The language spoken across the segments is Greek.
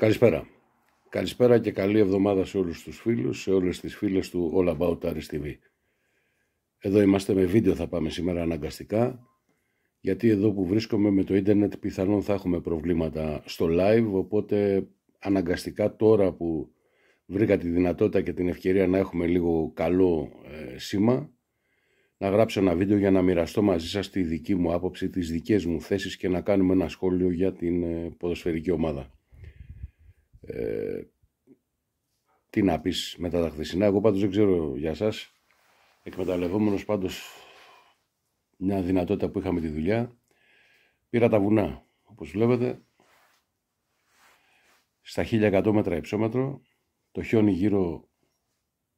Καλησπέρα. Καλησπέρα και καλή εβδομάδα σε όλους τους φίλους, σε όλες τις φίλες του All About Aris TV. Εδώ είμαστε με βίντεο θα πάμε σήμερα αναγκαστικά, γιατί εδώ που βρίσκομαι με το ίντερνετ πιθανόν θα έχουμε προβλήματα στο live, οπότε αναγκαστικά τώρα που βρήκα τη δυνατότητα και την ευκαιρία να έχουμε λίγο καλό ε, σήμα, να γράψω ένα βίντεο για να μοιραστώ μαζί σας τη δική μου άποψη, τις δικές μου θέσεις και να κάνουμε ένα σχόλιο για την ε, ποδοσφαιρική ομάδα. Ε, τι να πεις μετά τα χθεσινά. Εγώ πάντως δεν ξέρω για σας. Εκμεταλλευόμενος πάντως μια δυνατότητα που είχαμε τη δουλειά. Πήρα τα βουνά, όπως βλέπετε. Στα 1100 μέτρα υψόμετρο. Το χιόνι γύρω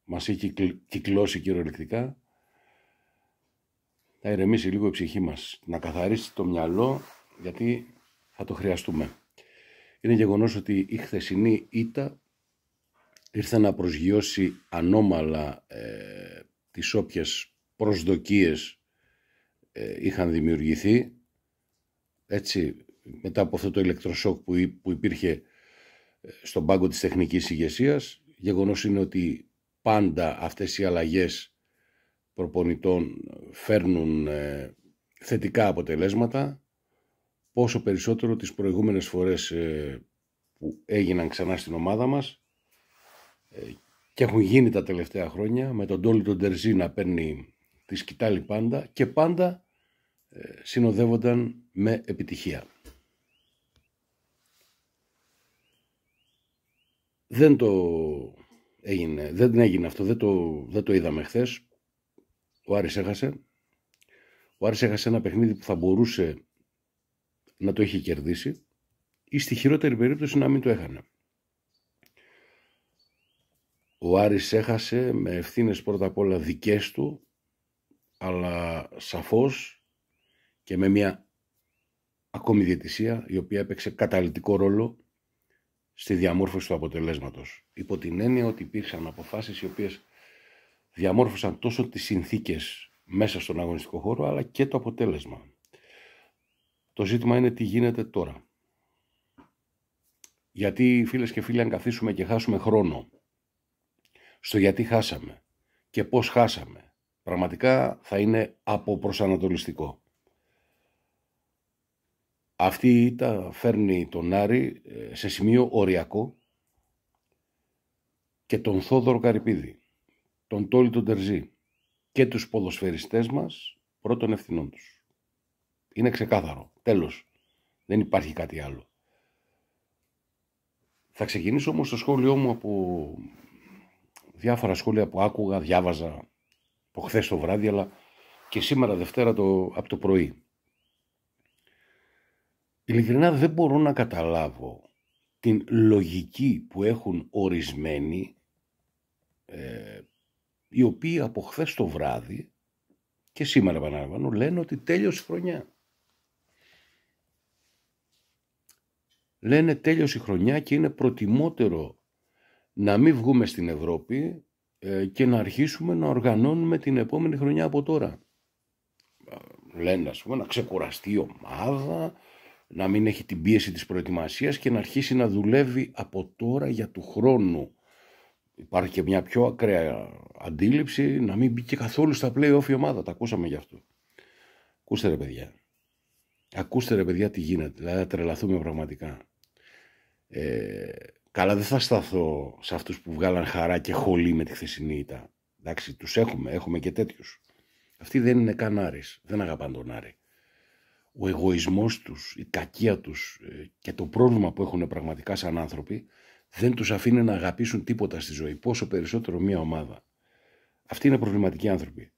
μας έχει κυκλώσει κυριολεκτικά. Να ηρεμήσει λίγο η ψυχή μας. Να καθαρίσει το μυαλό γιατί θα το χρειαστούμε είναι γεγονός ότι η χθεσινή ήττα ήρθε να προσγειώσει ανώμαλα ε, τις όποιες προσδοκίες ε, είχαν δημιουργηθεί. Έτσι, μετά από αυτό το ηλεκτροσόκ που, που υπήρχε ε, στον πάγκο της τεχνικής ηγεσίας. Γεγονός είναι ότι πάντα αυτές οι αλλαγές προπονητών φέρνουν θετικά αποτελέσματα πόσο περισσότερο τις προηγούμενες φορές ε, που έγιναν ξανά στην ομάδα μας ε, και έχουν γίνει τα τελευταία χρόνια με τον Τόλι τον Τερζή να παίρνει τη σκητάλη πάντα και πάντα ε, συνοδεύονταν με επιτυχία. Δεν το έγινε, δεν έγινε αυτό, δεν το, δεν το είδαμε χθες. Ο Άρης έχασε. Ο Άρης έχασε ένα παιχνίδι που θα μπορούσε να το είχε κερδίσει ή στη χειρότερη περίπτωση να μην το έχανε. Ο Άρης έχασε με ευθύνες πρώτα απ' όλα δικές του, αλλά σαφώς και με μια ακόμη διαιτησία η οποία έπαιξε καταλητικό ρόλο στη διαμόρφωση του αποτελέσματος. Υπό την έννοια ότι υπήρξαν αποφάσεις οι οποίες διαμόρφωσαν τόσο τις συνθήκες μέσα στον αγωνιστικό χώρο αλλά και το αποτέλεσμα. Το ζήτημα είναι τι γίνεται τώρα. Γιατί φίλες και φίλοι αν καθίσουμε και χάσουμε χρόνο στο γιατί χάσαμε και πώς χάσαμε πραγματικά θα είναι αποπροσανατολιστικό. Αυτή η ήττα φέρνει τον Άρη ε, σε σημείο οριακό και τον Θόδωρο Καρυπίδη, τον Τόλι τον Τερζή και τους ποδοσφαιριστές μας πρώτων ευθυνών τους. Είναι ξεκάθαρο. Τέλος. Δεν υπάρχει κάτι άλλο. Θα ξεκινήσω όμως το σχόλιο μου από διάφορα σχόλια που άκουγα, διάβαζα από χθες το βράδυ, αλλά και σήμερα Δευτέρα το, από το πρωί. Ειλικρινά δεν μπορώ να καταλάβω την λογική που έχουν ορισμένοι ε, οι οποίοι από χθες το βράδυ και σήμερα επαναλαμβάνω λένε ότι τέλειωσε η χρονιά. λένε τέλειωσε η χρονιά και είναι προτιμότερο να μην βγούμε στην Ευρώπη ε, και να αρχίσουμε να οργανώνουμε την επόμενη χρονιά από τώρα. Λένε ας πούμε να ξεκουραστεί η ομάδα, να μην έχει την πίεση της προετοιμασίας και να αρχίσει να δουλεύει από τώρα για του χρόνου. Υπάρχει και μια πιο ακραία αντίληψη να μην μπει και καθόλου στα play-off η ομάδα. Τα ακούσαμε γι' αυτό. Ακούστε ρε παιδιά. Ακούστε ρε παιδιά τι γίνεται. Δηλαδή τρελαθούμε πραγματικά. Ε, καλά δεν θα σταθώ σε αυτούς που βγάλαν χαρά και χολή με τη χθεσινή ήττα. Εντάξει, τους έχουμε, έχουμε και τέτοιους. Αυτοί δεν είναι καν δεν αγαπάνε τον Άρη. Ο εγωισμός τους, η κακία τους ε, και το πρόβλημα που έχουν πραγματικά σαν άνθρωποι δεν τους αφήνει να αγαπήσουν τίποτα στη ζωή, πόσο περισσότερο μία ομάδα. Αυτοί είναι προβληματικοί άνθρωποι.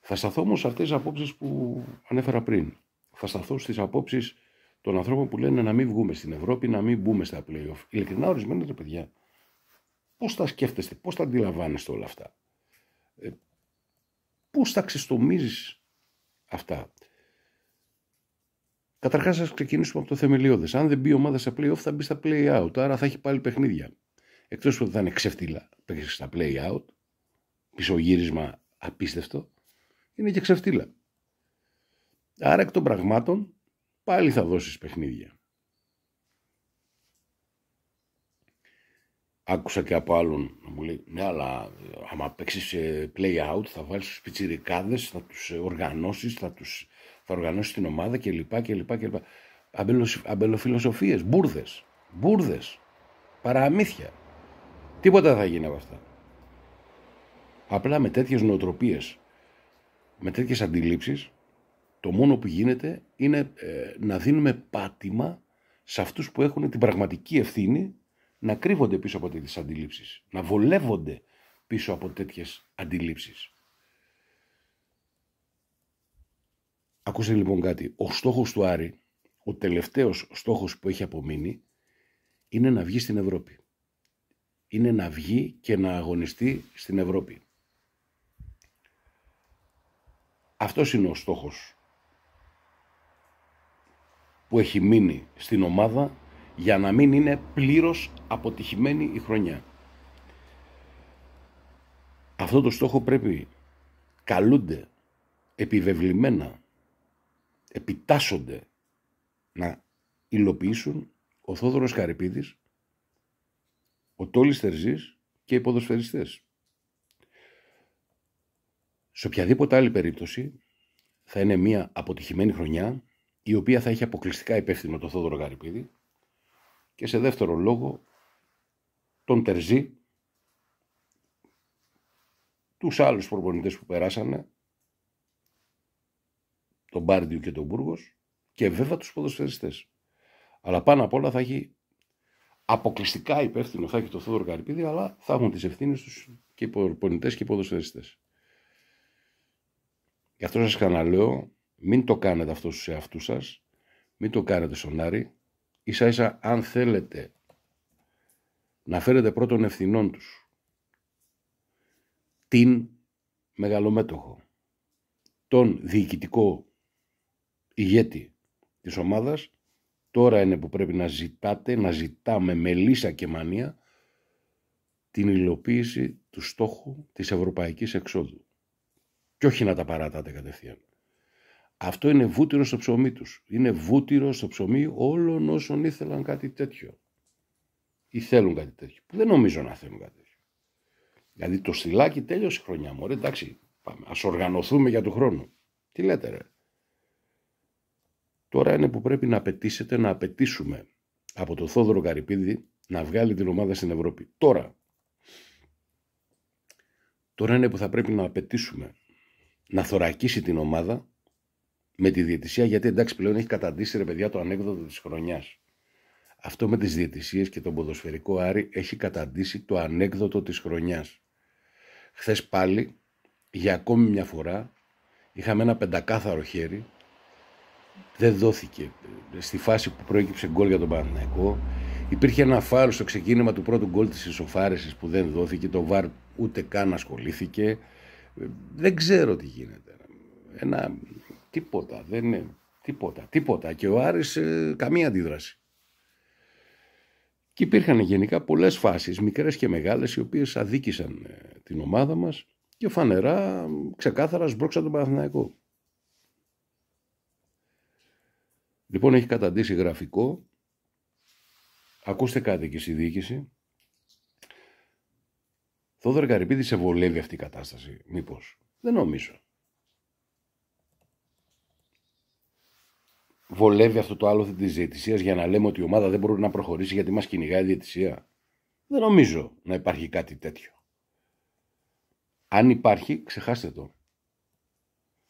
Θα σταθώ όμως σε αυτές τις απόψεις που ανέφερα πριν. Θα σταθώ στις απόψεις των ανθρώπων που λένε να μην βγούμε στην Ευρώπη, να μην μπούμε στα playoff. Ειλικρινά, ορισμένα τα παιδιά, πώς τα σκέφτεστε, πώς τα αντιλαμβάνεστε όλα αυτά. Ε, πώς τα ξεστομίζεις αυτά. Καταρχάς, ας ξεκινήσουμε από το θεμελιώδες. Αν δεν μπει η ομάδα στα playoff, θα μπει στα play out. Άρα θα έχει πάλι παιχνίδια. Εκτός που θα είναι ξεφτύλα παίξει στα play out, πισωγύρισμα απίστευτο, είναι και ξεφτύλα. Άρα εκ των πραγμάτων πάλι θα δώσεις παιχνίδια. Άκουσα και από άλλον να μου λέει, ναι αλλά άμα παίξεις ε, play out θα βάλεις τους πιτσιρικάδες, θα τους ε, οργανώσεις, θα, τους, θα οργανώσεις την ομάδα και κλπ. και λοιπά. Αμπελοφιλοσοφίες, μπουρδες, μπουρδες, παραμύθια. Τίποτα θα γίνει από αυτά. Απλά με τέτοιες νοοτροπίες, με τέτοιες αντιλήψεις το μόνο που γίνεται είναι ε, να δίνουμε πάτημα σε αυτούς που έχουν την πραγματική ευθύνη να κρύβονται πίσω από τέτοιες αντιλήψεις, να βολεύονται πίσω από τέτοιες αντιλήψεις. Ακούστε λοιπόν κάτι. Ο στόχος του Άρη, ο τελευταίος στόχος που έχει απομείνει, είναι να βγει στην Ευρώπη. Είναι να βγει και να αγωνιστεί στην Ευρώπη. Αυτός είναι ο στόχος που έχει μείνει στην ομάδα για να μην είναι πλήρως αποτυχημένη η χρονιά. Αυτό το στόχο πρέπει καλούνται επιβεβλημένα, επιτάσσονται να υλοποιήσουν ο Θόδωρος Καρυπίδης, ο Τόλης Θερζής και οι ποδοσφαιριστές. Σε οποιαδήποτε άλλη περίπτωση θα είναι μια αποτυχημένη χρονιά η οποία θα έχει αποκλειστικά υπεύθυνο τον Θόδωρο Γαρυπίδη και σε δεύτερο λόγο τον Τερζή, τους άλλους προπονητές που περάσανε, τον Μπάρντιου και τον Μπούργος και βέβαια τους ποδοσφαιριστές. Αλλά πάνω απ' όλα θα έχει αποκλειστικά υπεύθυνο θα έχει το Θόδωρο Καρυπίδη, αλλά θα έχουν τις ευθύνες τους και οι προπονητές και οι ποδοσφαιριστές. Γι' αυτό σας ξαναλέω μην το κάνετε αυτό στους εαυτούς σας, μην το κάνετε στον Άρη. Ίσα ίσα αν θέλετε να φέρετε πρώτον ευθυνών τους την μεγαλομέτωχο, τον διοικητικό ηγέτη της ομάδας, τώρα είναι που πρέπει να ζητάτε, να ζητάμε με λύσα και μανία την υλοποίηση του στόχου της ευρωπαϊκής εξόδου. Και όχι να τα παράτατε κατευθείαν. Αυτό είναι βούτυρο στο ψωμί τους. Είναι βούτυρο στο ψωμί όλων όσων ήθελαν κάτι τέτοιο. Ή θέλουν κάτι τέτοιο. Που δεν νομίζω να θέλουν κάτι τέτοιο. Δηλαδή το στυλάκι τέλειωσε η χρονιά μου. εντάξει, πάμε. Ας οργανωθούμε για τον χρόνο. Τι λέτε ρε. Τώρα είναι που πρέπει να απαιτήσετε να απαιτήσουμε από το Θόδωρο Καρυπίδη να βγάλει την ομάδα στην Ευρώπη. Τώρα. Τώρα είναι που θα πρέπει να απαιτήσουμε να θωρακίσει την ομάδα με τη διαιτησία, γιατί εντάξει πλέον έχει καταντήσει ρε παιδιά το ανέκδοτο της χρονιάς. Αυτό με τις διαιτησίες και τον ποδοσφαιρικό Άρη έχει καταντήσει το ανέκδοτο της χρονιάς. Χθες πάλι, για ακόμη μια φορά, είχαμε ένα πεντακάθαρο χέρι, δεν δόθηκε. Στη φάση που προέκυψε γκολ για τον Παναγενικό, υπήρχε ένα φάρο στο ξεκίνημα του πρώτου γκολ της ισοφάρεση που δεν δόθηκε, το ΒΑΡ ούτε καν ασχολήθηκε. Δεν ξέρω τι γίνεται. Ένα Τίποτα, δεν είναι. Τίποτα, τίποτα. Και ο Άρης ε, καμία αντίδραση. Και υπήρχαν γενικά πολλές φάσεις, μικρές και μεγάλες, οι οποίες αδίκησαν ε, την ομάδα μας και φανερά, ξεκάθαρα σμπρώξαν τον Παναθηναϊκό. Λοιπόν, έχει καταντήσει γραφικό. Ακούστε κάτι και στη διοίκηση. Καρυπίδη σε βολεύει αυτή η κατάσταση, μήπως. Δεν νομίζω. βολεύει αυτό το άλλο της διαιτησίας για να λέμε ότι η ομάδα δεν μπορεί να προχωρήσει γιατί μας κυνηγάει η διαιτησία. Δεν νομίζω να υπάρχει κάτι τέτοιο. Αν υπάρχει, ξεχάστε το.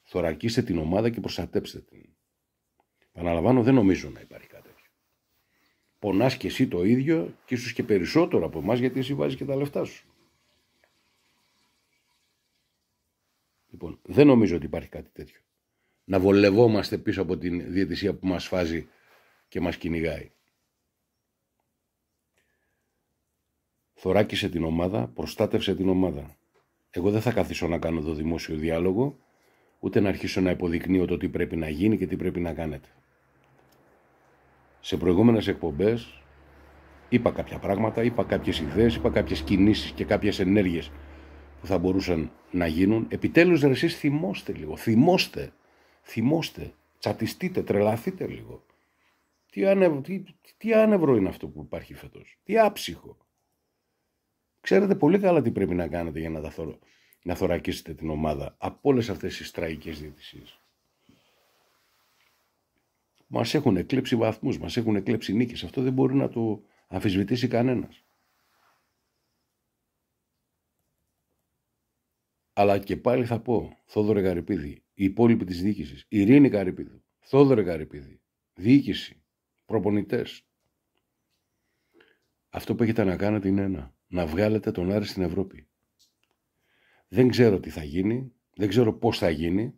Θωρακίστε την ομάδα και προστατέψτε την. Παναλαμβάνω, δεν νομίζω να υπάρχει κάτι τέτοιο. Πονάς και εσύ το ίδιο και ίσως και περισσότερο από εμάς γιατί εσύ βάζεις και τα λεφτά σου. Λοιπόν, δεν νομίζω ότι υπάρχει κάτι τέτοιο να βολευόμαστε πίσω από την διαιτησία που μας φάζει και μας κυνηγάει. Θωράκισε την ομάδα, προστάτευσε την ομάδα. Εγώ δεν θα καθίσω να κάνω το δημόσιο διάλογο, ούτε να αρχίσω να υποδεικνύω το τι πρέπει να γίνει και τι πρέπει να κάνετε. Σε προηγούμενες εκπομπές είπα κάποια πράγματα, είπα κάποιες ιδέες, είπα κάποιες κινήσεις και κάποιες ενέργειες που θα μπορούσαν να γίνουν. Επιτέλους, ρε, εσείς θυμόστε λίγο, θυμόστε Θυμώστε, τσατιστείτε, τρελαθείτε λίγο. Τι άνευρο, τι, τι είναι αυτό που υπάρχει φέτος. Τι άψυχο. Ξέρετε πολύ καλά τι πρέπει να κάνετε για να, τα να θωρακίσετε την ομάδα από όλες αυτές τις τραγικές διαιτησίες. Μας έχουν εκλέψει βαθμούς, μας έχουν εκλέψει νίκες. Αυτό δεν μπορεί να το αμφισβητήσει κανένας. Αλλά και πάλι θα πω, Θόδωρε Γαρυπίδη, οι υπόλοιποι της διοίκησης. Ειρήνη Καρυπίδη, Θόδωρε Καρυπίδη, διοίκηση, προπονητές. Αυτό που έχετε να κάνετε είναι ένα. Να βγάλετε τον Άρη στην Ευρώπη. Δεν ξέρω τι θα γίνει, δεν ξέρω πώς θα γίνει,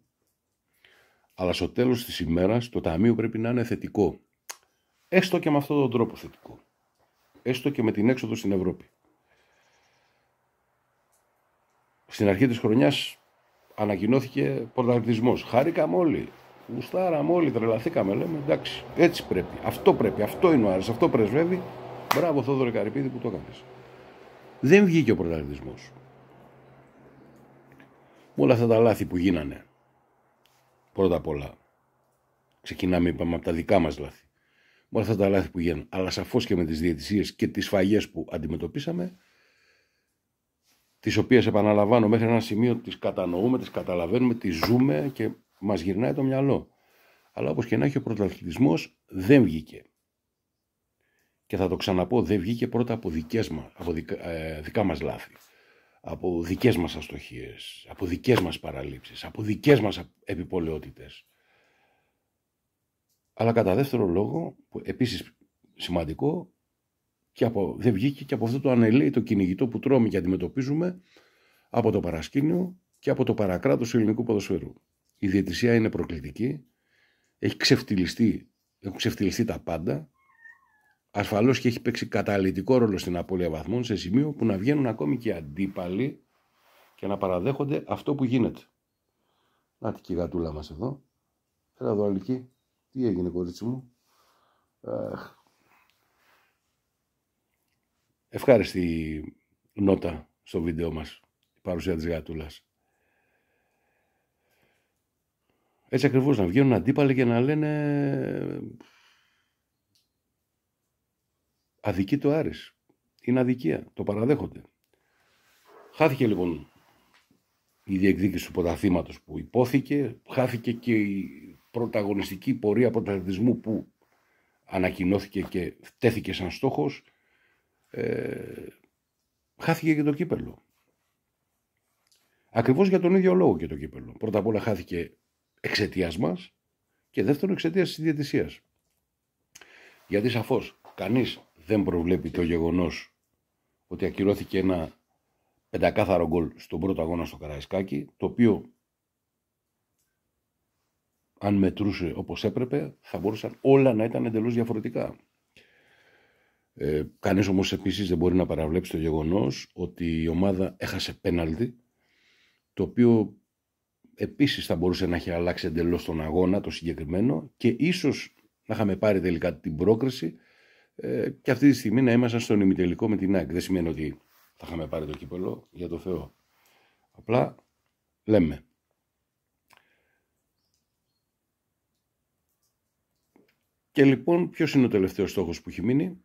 αλλά στο τέλος της ημέρας το ταμείο πρέπει να είναι θετικό. Έστω και με αυτόν τον τρόπο θετικό. Έστω και με την έξοδο στην Ευρώπη. Στην αρχή της χρονιάς ανακοινώθηκε πρωταθλητισμός. Χάρηκαμε όλοι. Γουστάραμε όλοι, τρελαθήκαμε. Λέμε εντάξει, έτσι πρέπει. Αυτό πρέπει. Αυτό είναι ο Άρης, αυτό πρεσβεύει. Μπράβο, Θόδωρο Καρυπίδη που το έκανες. Δεν βγήκε ο πρωταθλητισμός. Με όλα αυτά τα λάθη που γίνανε. Πρώτα απ' όλα, ξεκινάμε είπαμε από τα δικά μας λάθη. Με όλα αυτά τα λάθη που γίνανε. Αλλά σαφώς και με τις διαιτησίες και τις σφαγέ που αντιμετωπίσαμε, τις οποίες επαναλαμβάνω μέχρι ένα σημείο τις κατανοούμε, τις καταλαβαίνουμε, τις ζούμε και μας γυρνάει το μυαλό. Αλλά όπως και να έχει ο πρωταθλητισμός δεν βγήκε. Και θα το ξαναπώ, δεν βγήκε πρώτα από, δικές μας, δικα, ε, λάθη, από δικές μας αστοχίες, από δικές μας παραλήψεις, από δικές μας επιπολαιότητες. Αλλά κατά δεύτερο λόγο, που επίσης σημαντικό, και δεν βγήκε και από αυτό το ανελαίτο κυνηγητό που τρώμε και αντιμετωπίζουμε από το παρασκήνιο και από το παρακράτος του ελληνικού ποδοσφαίρου. Η διαιτησία είναι προκλητική, έχει ξεφτυλιστεί, έχουν ξεφτυλιστεί τα πάντα, ασφαλώς και έχει παίξει καταλητικό ρόλο στην απώλεια βαθμών σε σημείο που να βγαίνουν ακόμη και αντίπαλοι και να παραδέχονται αυτό που γίνεται. Να τη γατούλα μας. εδώ. Έλα εδώ, Αλική. Τι έγινε, κορίτσι μου. Αχ, Ευχάριστη νότα στο βίντεο μας η παρουσία της γατούλας. Έτσι ακριβώς να βγαίνουν αντίπαλοι και να λένε αδική το Άρης. Είναι αδικία. Το παραδέχονται. Χάθηκε λοιπόν η διεκδίκηση του ποταθήματος που υπόθηκε. Χάθηκε και η πρωταγωνιστική πορεία πρωταθλητισμού που ανακοινώθηκε και τέθηκε σαν στόχος. Ε, χάθηκε και το κύπελο. Ακριβώς για τον ίδιο λόγο και το κύπελο. Πρώτα απ' όλα χάθηκε εξαιτίας μας και δεύτερον εξαιτίας της διαιτησία. Γιατί σαφώς κανείς δεν προβλέπει το γεγονός ότι ακυρώθηκε ένα πεντακάθαρο γκολ στον πρώτο αγώνα στο Καραϊσκάκι, το οποίο αν μετρούσε όπως έπρεπε, θα μπορούσαν όλα να ήταν εντελώς διαφορετικά. Ε, κανείς όμως επίσης δεν μπορεί να παραβλέψει το γεγονός ότι η ομάδα έχασε πέναλτι το οποίο επίσης θα μπορούσε να έχει αλλάξει εντελώς τον αγώνα το συγκεκριμένο και ίσως να είχαμε πάρει τελικά την πρόκριση ε, και αυτή τη στιγμή να ήμασταν στον ημιτελικό με την ΑΕΚ. Δεν σημαίνει ότι θα είχαμε πάρει το κύπελο για το Θεό. Απλά λέμε. Και λοιπόν ποιος είναι ο τελευταίος στόχος που έχει μείνει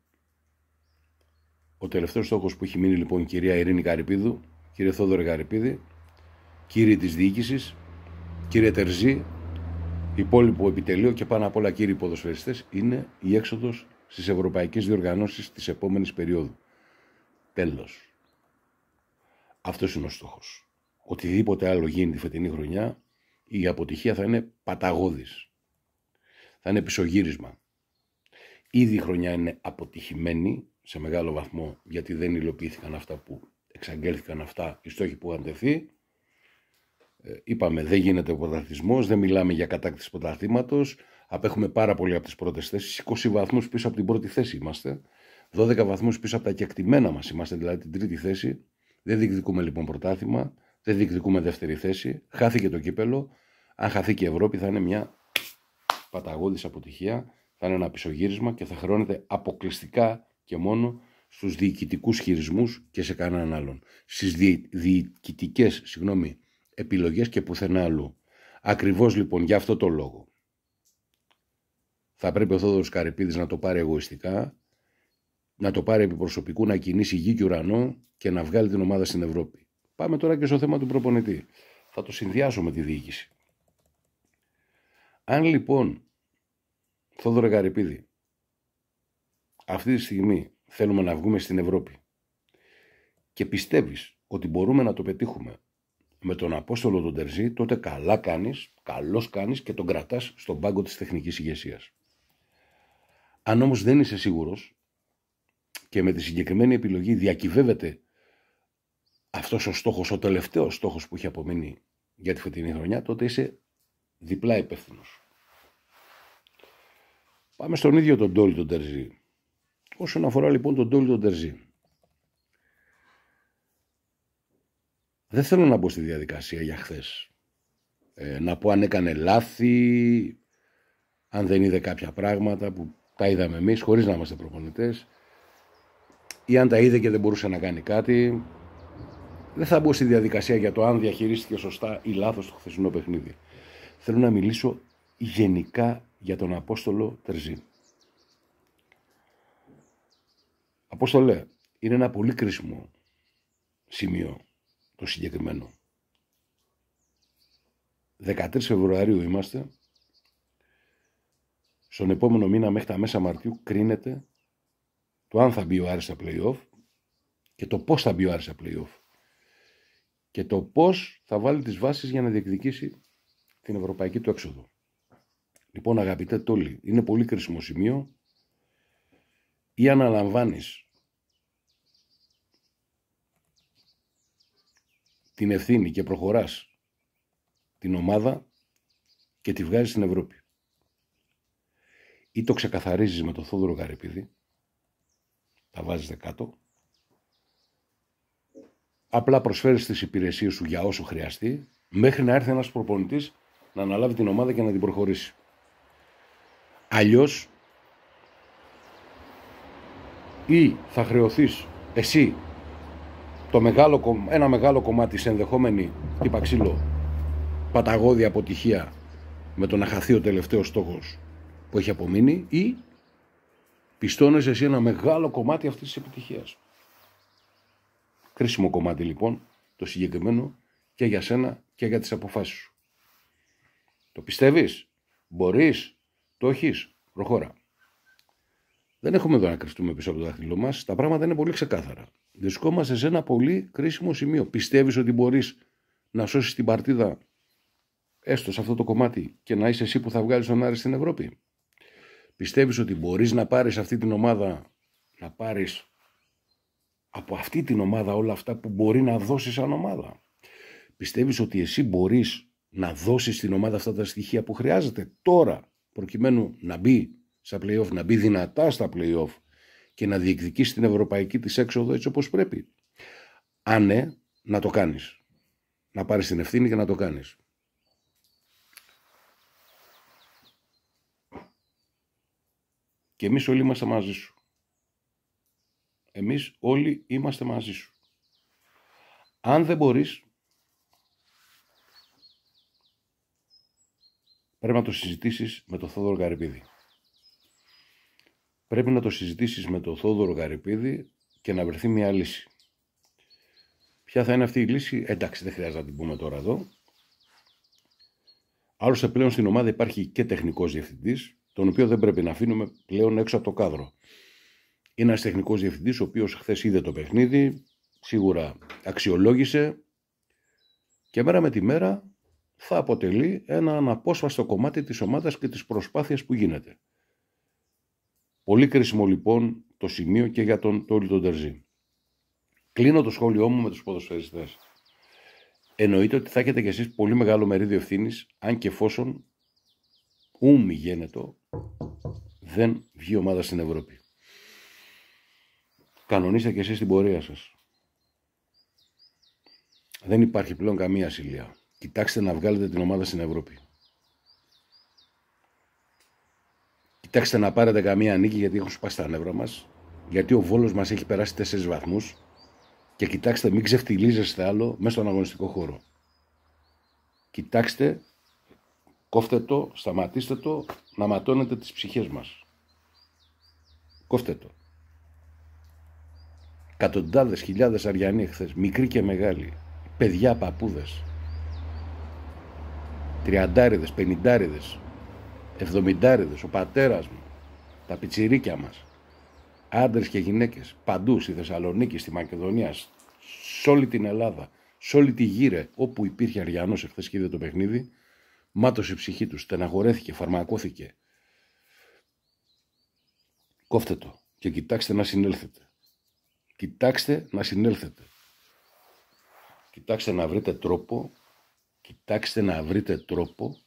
ο τελευταίος στόχος που έχει μείνει λοιπόν η κυρία Ειρήνη Καρυπίδου, κύριε Θόδωρε Καρυπίδη, κύριε της διοίκησης, κύριε Τερζή, υπόλοιπο επιτελείο και πάνω απ' όλα κύριοι ποδοσφαιριστές, είναι η έξοδος στις ευρωπαϊκές διοργανώσεις της επόμενης περίοδου. Τέλος. Αυτός είναι ο στόχος. Οτιδήποτε άλλο γίνει τη φετινή χρονιά, η αποτυχία θα είναι παταγώδης. Θα είναι πισωγύρισμα. Ήδη η χρονιά είναι αποτυχημένη σε μεγάλο βαθμό γιατί δεν υλοποιήθηκαν αυτά που εξαγγέλθηκαν αυτά οι στόχοι που είχαν τεθεί. Ε, είπαμε δεν γίνεται ο πρωταθλητισμός, δεν μιλάμε για κατάκτηση πρωταθλήματος, απέχουμε πάρα πολύ από τις πρώτες θέσεις, 20 βαθμούς πίσω από την πρώτη θέση είμαστε, 12 βαθμούς πίσω από τα κεκτημένα μας είμαστε, δηλαδή την τρίτη θέση, δεν διεκδικούμε λοιπόν πρωτάθλημα, δεν διεκδικούμε δεύτερη θέση, χάθηκε το κύπελο, αν χαθεί και η Ευρώπη θα είναι μια παταγώδης αποτυχία, θα είναι ένα πισωγύρισμα και θα χρεώνεται αποκλειστικά και μόνο στους διοικητικούς χειρισμούς και σε κανέναν άλλον. Στις δι, διοικητικές συγγνώμη, επιλογές και πουθενά αλλού. Ακριβώς λοιπόν για αυτό το λόγο. Θα πρέπει ο Θόδωρος Καρυπίδης να το πάρει εγωιστικά, να το πάρει επί προσωπικού, να κινήσει γη και ουρανό και να βγάλει την ομάδα στην Ευρώπη. Πάμε τώρα και στο θέμα του προπονητή. Θα το συνδυάσω με τη διοίκηση. Αν λοιπόν, Θόδωρο Καρυπίδη, αυτή τη στιγμή θέλουμε να βγούμε στην Ευρώπη και πιστεύεις ότι μπορούμε να το πετύχουμε με τον Απόστολο τον Τερζή, τότε καλά κάνεις, καλώς κάνεις και τον κρατάς στον πάγκο της τεχνικής ηγεσίας. Αν όμως δεν είσαι σίγουρος και με τη συγκεκριμένη επιλογή διακυβεύεται αυτός ο στόχος, ο τελευταίος στόχος που έχει απομείνει για τη φετινή χρονιά, τότε είσαι διπλά υπεύθυνος. Πάμε στον ίδιο τον Τόλι τον Τερζή. Όσον αφορά λοιπόν τον Τόλι τον Τερζή. Δεν θέλω να μπω στη διαδικασία για χθες. Ε, να πω αν έκανε λάθη, αν δεν είδε κάποια πράγματα που τα είδαμε εμείς χωρίς να είμαστε προπονητές ή αν τα είδε και δεν μπορούσε να κάνει κάτι. Δεν θα μπω στη διαδικασία για το αν διαχειρίστηκε σωστά ή λάθος το χθεσινό παιχνίδι. Θέλω να μιλήσω γενικά για τον Απόστολο Τερζή. Απόστολε, είναι ένα πολύ κρίσιμο σημείο το συγκεκριμένο. 13 Φεβρουαρίου είμαστε. Στον επόμενο μήνα μέχρι τα μέσα Μαρτίου κρίνεται το αν θα μπει ο Άρης στα play και το πώς θα μπει ο Άρης στα και το πώς θα βάλει τις βάσεις για να διεκδικήσει την ευρωπαϊκή του έξοδο. Λοιπόν αγαπητέ Τόλι, είναι πολύ κρίσιμο σημείο ή αναλαμβάνεις την ευθύνη και προχωράς την ομάδα και τη βγάζεις στην Ευρώπη. Ή το ξεκαθαρίζεις με το Θόδωρο Γαρεπίδη, τα βάζεις δεκάτο, απλά προσφέρεις τις υπηρεσίες σου για όσο χρειαστεί, μέχρι να έρθει ένας προπονητής να αναλάβει την ομάδα και να την προχωρήσει. Αλλιώς ή θα χρεωθείς εσύ το μεγάλο, ένα μεγάλο κομμάτι σε ενδεχόμενη είπα ξύλο, παταγώδη αποτυχία με το να χαθεί ο τελευταίος στόχος που έχει απομείνει ή πιστώνεσαι εσύ ένα μεγάλο κομμάτι αυτής της επιτυχίας. Κρίσιμο κομμάτι λοιπόν το συγκεκριμένο και για σένα και για τις αποφάσεις σου. Το πιστεύεις, μπορείς, το έχεις, προχώρα. Δεν έχουμε εδώ να κρυφτούμε πίσω από το δάχτυλό μας. Τα πράγματα είναι πολύ ξεκάθαρα. Βρισκόμαστε σε ένα πολύ κρίσιμο σημείο. Πιστεύεις ότι μπορείς να σώσεις την παρτίδα έστω σε αυτό το κομμάτι και να είσαι εσύ που θα βγάλεις τον Άρη στην Ευρώπη. Πιστεύεις ότι μπορείς να πάρεις αυτή την ομάδα, να πάρεις από αυτή την ομάδα όλα αυτά που μπορεί να δώσεις σαν ομάδα. Πιστεύεις ότι εσύ μπορείς να δώσεις στην ομάδα αυτά τα στοιχεία που χρειάζεται τώρα προκειμένου να μπει στα playoff, να μπει δυνατά στα playoff και να διεκδικήσει την ευρωπαϊκή της έξοδο έτσι όπως πρέπει. Αν ναι, να το κάνεις. Να πάρεις την ευθύνη και να το κάνεις. Και εμείς όλοι είμαστε μαζί σου. Εμείς όλοι είμαστε μαζί σου. Αν δεν μπορείς, πρέπει να το συζητήσεις με τον Θόδωρο Καρυπίδη. Πρέπει να το συζητήσεις με τον Θόδωρο Γαρυπίδη και να βρεθεί μια λύση. Ποια θα είναι αυτή η λύση, εντάξει δεν χρειάζεται να την πούμε τώρα εδώ. Άλλωστε πλέον στην ομάδα υπάρχει και τεχνικός διευθυντής, τον οποίο δεν πρέπει να αφήνουμε πλέον έξω από το κάδρο. Είναι ένας τεχνικός διευθυντής ο οποίος χθες είδε το παιχνίδι, σίγουρα αξιολόγησε και μέρα με τη μέρα θα αποτελεί ένα αναπόσπαστο κομμάτι της ομάδας και της προσπάθειας που γίνεται. Πολύ κρίσιμο λοιπόν το σημείο και για τον Τόλι τον Τερζή. Κλείνω το σχόλιο μου με τους ποδοσφαιριστές. Εννοείται ότι θα έχετε κι εσείς πολύ μεγάλο μερίδιο ευθύνης, αν και εφόσον ούμι γένετο δεν βγει ομάδα στην Ευρώπη. Κανονίστε κι εσείς την πορεία σας. Δεν υπάρχει πλέον καμία ασυλία. Κοιτάξτε να βγάλετε την ομάδα στην Ευρώπη. Κοιτάξτε να πάρετε καμία νίκη γιατί έχουν σπάσει τα νεύρα μας. Γιατί ο βόλος μας έχει περάσει τέσσερις βαθμούς. Και κοιτάξτε, μην ξεφτιλίζεστε άλλο μέσα στον αγωνιστικό χώρο. Κοιτάξτε, κόφτε το, σταματήστε το, να ματώνετε τις ψυχές μας. Κόφτε το. Κατοντάδες, χιλιάδες αριανοί χθες, μικροί και μεγάλοι, παιδιά, παππούδες, τριαντάριδες, πενιντάριδες, Εβδομηντάριδες, ο πατέρας μου, τα πιτσιρίκια μας, άντρες και γυναίκες, παντού, στη Θεσσαλονίκη, στη Μακεδονία, σε όλη την Ελλάδα, σε όλη τη γύρε, όπου υπήρχε Αριανός εχθές και είδε το παιχνίδι, μάτωσε η ψυχή του, στεναχωρέθηκε, φαρμακώθηκε. Κόφτε το και κοιτάξτε να συνέλθετε. Κοιτάξτε να συνέλθετε. Κοιτάξτε να βρείτε τρόπο, κοιτάξτε να βρείτε τρόπο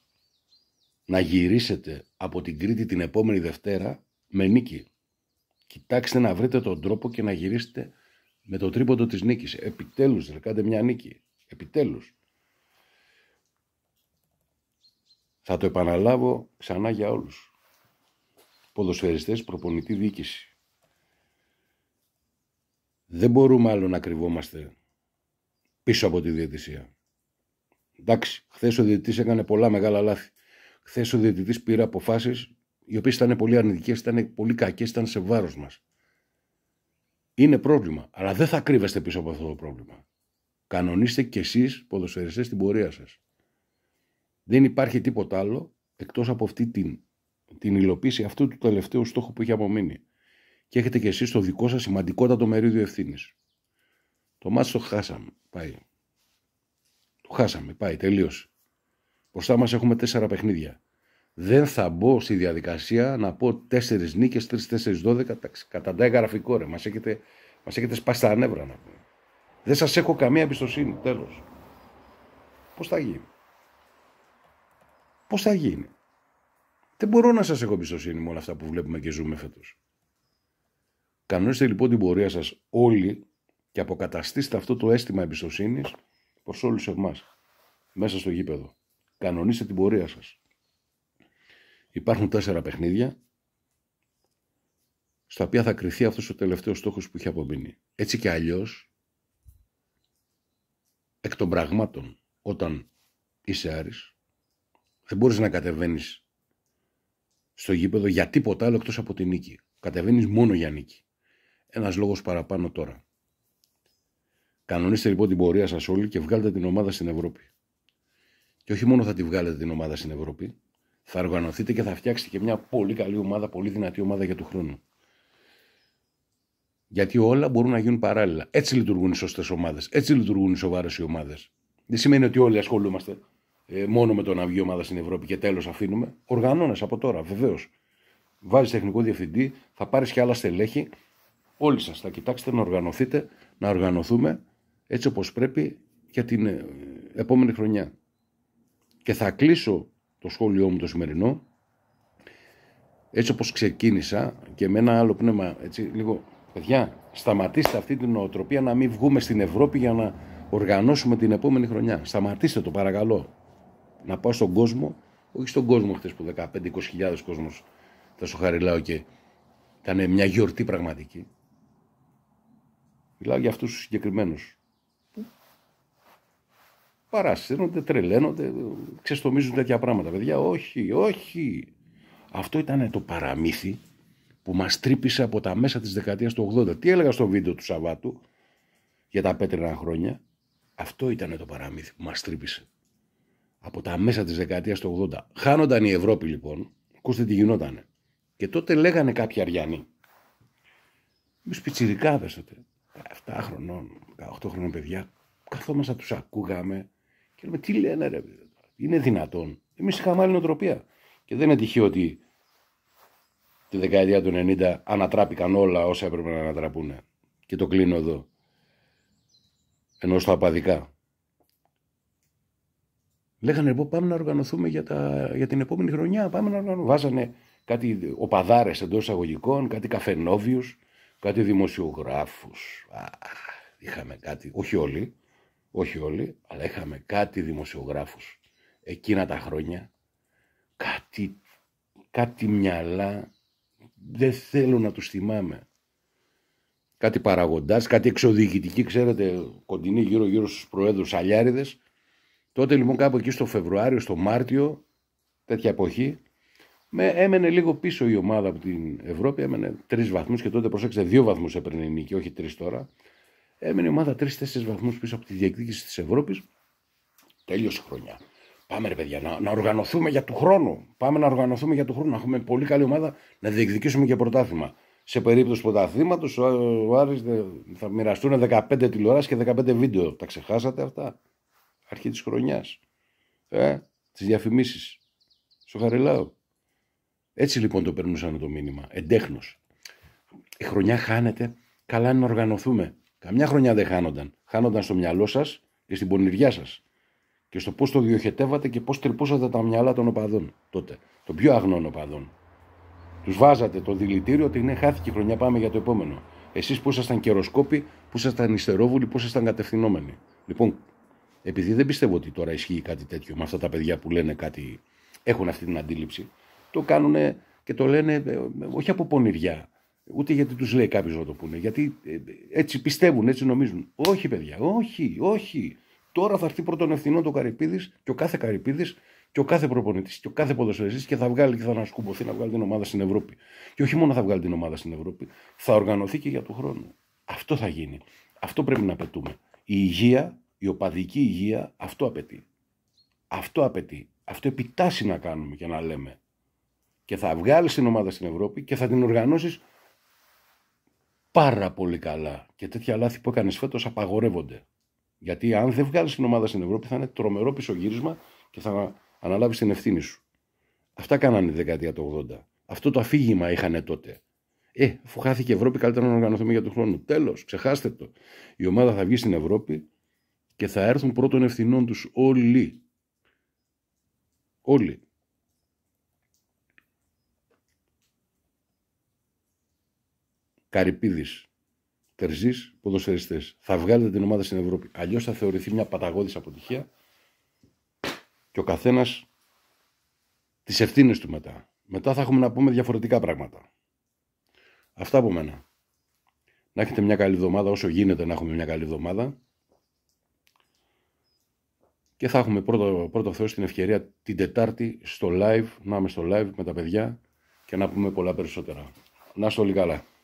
να γυρίσετε από την Κρήτη την επόμενη Δευτέρα με νίκη. Κοιτάξτε να βρείτε τον τρόπο και να γυρίσετε με το τρίποντο της νίκης. Επιτέλους, δεν κάντε μια νίκη. Επιτέλους. Θα το επαναλάβω ξανά για όλους. Ποδοσφαιριστές, προπονητή, διοίκηση. Δεν μπορούμε άλλο να κρυβόμαστε πίσω από τη διαιτησία. Εντάξει, χθες ο διαιτητής έκανε πολλά μεγάλα λάθη. Χθες ο διαιτητής πήρε αποφάσεις οι οποίες ήταν πολύ αρνητικές, ήταν πολύ κακές, ήταν σε βάρος μας. Είναι πρόβλημα. Αλλά δεν θα κρύβεστε πίσω από αυτό το πρόβλημα. Κανονίστε κι εσείς, ποδοσφαιριστές, την πορεία σας. Δεν υπάρχει τίποτα άλλο εκτός από αυτή την, την υλοποίηση αυτού του τελευταίου στόχου που έχει απομείνει. Και έχετε κι εσείς το δικό σας σημαντικότατο μερίδιο ευθύνης. Το μάτι το χάσαμε. Πάει. Το χάσαμε. Πάει. Τελείωσε. Μπροστά μας έχουμε τέσσερα παιχνίδια. Δεν θα μπω στη διαδικασία να πω τέσσερις νίκες, τρει-τέσσερι δώδεκα. Καταντάει γραφικό ρε. Μας έχετε, μας έχετε σπάσει τα νεύρα να πούμε. Δεν σας έχω καμία εμπιστοσύνη. Τέλος. Πώς θα γίνει. Πώς θα γίνει. Δεν μπορώ να σας έχω εμπιστοσύνη με όλα αυτά που βλέπουμε και ζούμε φέτος. Κανονίστε λοιπόν την πορεία σας όλοι και αποκαταστήστε αυτό το αίσθημα εμπιστοσύνης προς όλους εμάς μέσα στο γήπεδο. Κανονίστε την πορεία σας. Υπάρχουν τέσσερα παιχνίδια στα οποία θα κριθεί αυτός ο τελευταίος στόχος που είχε απομείνει. Έτσι και αλλιώς, εκ των πραγμάτων, όταν είσαι Άρης, δεν μπορείς να κατεβαίνεις στο γήπεδο για τίποτα άλλο εκτός από τη νίκη. Κατεβαίνεις μόνο για νίκη. Ένας λόγος παραπάνω τώρα. Κανονίστε λοιπόν την πορεία σας όλοι και βγάλτε την ομάδα στην Ευρώπη. Και όχι μόνο θα τη βγάλετε την ομάδα στην Ευρώπη, θα οργανωθείτε και θα φτιάξετε και μια πολύ καλή ομάδα, πολύ δυνατή ομάδα για του χρόνου. Γιατί όλα μπορούν να γίνουν παράλληλα. Έτσι λειτουργούν οι σωστές ομάδες. Έτσι λειτουργούν οι σοβαρές οι ομάδες. Δεν σημαίνει ότι όλοι ασχολούμαστε ε, μόνο με το να βγει ομάδα στην Ευρώπη και τέλος αφήνουμε. Οργανώνε από τώρα, βεβαίως. Βάζεις τεχνικό διευθυντή, θα πάρεις και άλλα στελέχη. Όλοι σας θα κοιτάξετε να οργανωθείτε, να οργανωθούμε έτσι όπως πρέπει για την ε, επόμενη χρονιά και θα κλείσω το σχόλιο μου το σημερινό έτσι όπως ξεκίνησα και με ένα άλλο πνεύμα έτσι λίγο παιδιά σταματήστε αυτή την νοοτροπία να μην βγούμε στην Ευρώπη για να οργανώσουμε την επόμενη χρονιά σταματήστε το παρακαλώ να πάω στον κόσμο όχι στον κόσμο χτες που 15-20 κόσμος θα σου χαριλάω και ήταν μια γιορτή πραγματική μιλάω για αυτούς τους συγκεκριμένους παρασύρονται, τρελαίνονται, ξεστομίζουν τέτοια πράγματα. Παιδιά, όχι, όχι. Αυτό ήταν το παραμύθι που μας τρύπησε από τα μέσα της δεκαετίας του 80. Τι έλεγα στο βίντεο του Σαββάτου για τα πέτρινα χρόνια. Αυτό ήταν το παραμύθι που μας τρύπησε από τα μέσα της δεκαετίας του 80. Χάνονταν η Ευρώπη λοιπόν, ακούστε τι γινότανε. Και τότε λέγανε κάποιοι Αριανοί. Με σπιτσιρικάδες τότε, 7 χρονών, 8 χρονών παιδιά, καθόμαστε να τους ακούγαμε, και λέμε, τι λένε ρε, είναι δυνατόν. Εμείς είχαμε άλλη νοοτροπία. Και δεν είναι τυχαίο ότι τη δεκαετία του 90 ανατράπηκαν όλα όσα έπρεπε να ανατραπούν. Και το κλείνω εδώ. Ενώ στα απαδικά. Λέγανε, λοιπόν πάμε να οργανωθούμε για, τα, για την επόμενη χρονιά. Πάμε να οργανωθούμε. Βάζανε κάτι οπαδάρες εντός εισαγωγικών, κάτι καφενόβιους, κάτι δημοσιογράφους. Είχαμε κάτι, όχι όλοι, όχι όλοι, αλλά είχαμε κάτι δημοσιογράφους εκείνα τα χρόνια, κάτι, κάτι μυαλά, δεν θέλω να τους θυμάμαι. Κάτι παραγοντάς, κάτι εξοδιοικητική, ξέρετε, κοντινή γύρω-γύρω στους προέδρους Αλιάριδες. Τότε λοιπόν κάπου εκεί στο Φεβρουάριο, στο Μάρτιο, τέτοια εποχή, με έμενε λίγο πίσω η ομάδα από την Ευρώπη, έμενε τρεις βαθμούς και τότε προσέξτε, δύο βαθμούς έπαιρνε η νίκη, όχι τρεις τώρα. Έμενε η ομάδα 3-4 βαθμούς πίσω από τη διεκδίκηση της Ευρώπης. Τέλειωσε χρονιά. Πάμε ρε παιδιά, να, να οργανωθούμε για του χρόνου. Πάμε να οργανωθούμε για του χρόνου. Να έχουμε πολύ καλή ομάδα να διεκδικήσουμε και πρωτάθλημα. Σε περίπτωση πρωταθλήματος, ο Άρη θα μοιραστούν 15 τηλεοράσει και 15 βίντεο. Τα ξεχάσατε αυτά. Αρχή της χρονιάς. Ε, τις διαφημίσεις. Στο χαριλάω. Έτσι λοιπόν το περνούσαν το μήνυμα. Εντέχνος. Η χρονιά χάνεται. Καλά να οργανωθούμε. Καμιά χρονιά δεν χάνονταν. Χάνονταν στο μυαλό σας και στην πονηριά σας. Και στο πώς το διοχετεύατε και πώς τρυπούσατε τα μυαλά των οπαδών τότε. Των πιο αγνών οπαδών. Τους βάζατε το δηλητήριο ότι ναι, χάθηκε η χρονιά, πάμε για το επόμενο. Εσείς που ήσασταν καιροσκόποι, που ήσασταν ιστερόβουλοι, που ήσασταν κατευθυνόμενοι. Λοιπόν, επειδή δεν πιστεύω ότι τώρα ισχύει κάτι τέτοιο με αυτά τα παιδιά που λένε κάτι, έχουν αυτή την αντίληψη, το κάνουν και το λένε ε, ε, όχι από πονηριά, Ούτε γιατί τους λέει κάποιος να το πούνε. Γιατί ε, έτσι πιστεύουν, έτσι νομίζουν. Όχι, παιδιά, όχι, όχι. Τώρα θα έρθει πρώτον ευθυνό το Καρυπίδης και ο κάθε Καρυπίδης και ο κάθε προπονητής και ο κάθε ποδοσφαιριστής και θα βγάλει και θα ανασκουμποθεί να βγάλει την ομάδα στην Ευρώπη. Και όχι μόνο θα βγάλει την ομάδα στην Ευρώπη, θα οργανωθεί και για του χρόνο. Αυτό θα γίνει. Αυτό πρέπει να απαιτούμε. Η υγεία, η οπαδική υγεία, αυτό απαιτεί. Αυτό απαιτεί. Αυτό επιτάσσει να κάνουμε και να λέμε. Και θα βγάλεις την ομάδα στην Ευρώπη και θα την οργανώσεις πάρα πολύ καλά. Και τέτοια λάθη που έκανες φέτος απαγορεύονται. Γιατί αν δεν βγάλεις την ομάδα στην Ευρώπη, θα είναι τρομερό πισωγύρισμα και θα αναλάβεις την ευθύνη σου. Αυτά κάνανε τη δεκαετία του 80. Αυτό το αφήγημα είχαν τότε. Ε, αφού χάθηκε η Ευρώπη, καλύτερα να οργανωθούμε για τον χρόνο. Τέλος, ξεχάστε το. Η ομάδα θα βγει στην Ευρώπη και θα έρθουν πρώτων ευθυνών τους όλοι. Όλοι. Καρυπίδης, Τερζής, ποδοσφαιριστές. Θα βγάλετε την ομάδα στην Ευρώπη. Αλλιώς θα θεωρηθεί μια παταγώδης αποτυχία και ο καθένας τις ευθύνες του μετά. Μετά θα έχουμε να πούμε διαφορετικά πράγματα. Αυτά από μένα. Να έχετε μια καλή εβδομάδα, όσο γίνεται να έχουμε μια καλή εβδομάδα. Και θα έχουμε πρώτο, πρώτο Θεό την ευκαιρία την Τετάρτη στο live, να είμαι στο live με τα παιδιά και να πούμε πολλά περισσότερα. Να είστε όλοι καλά.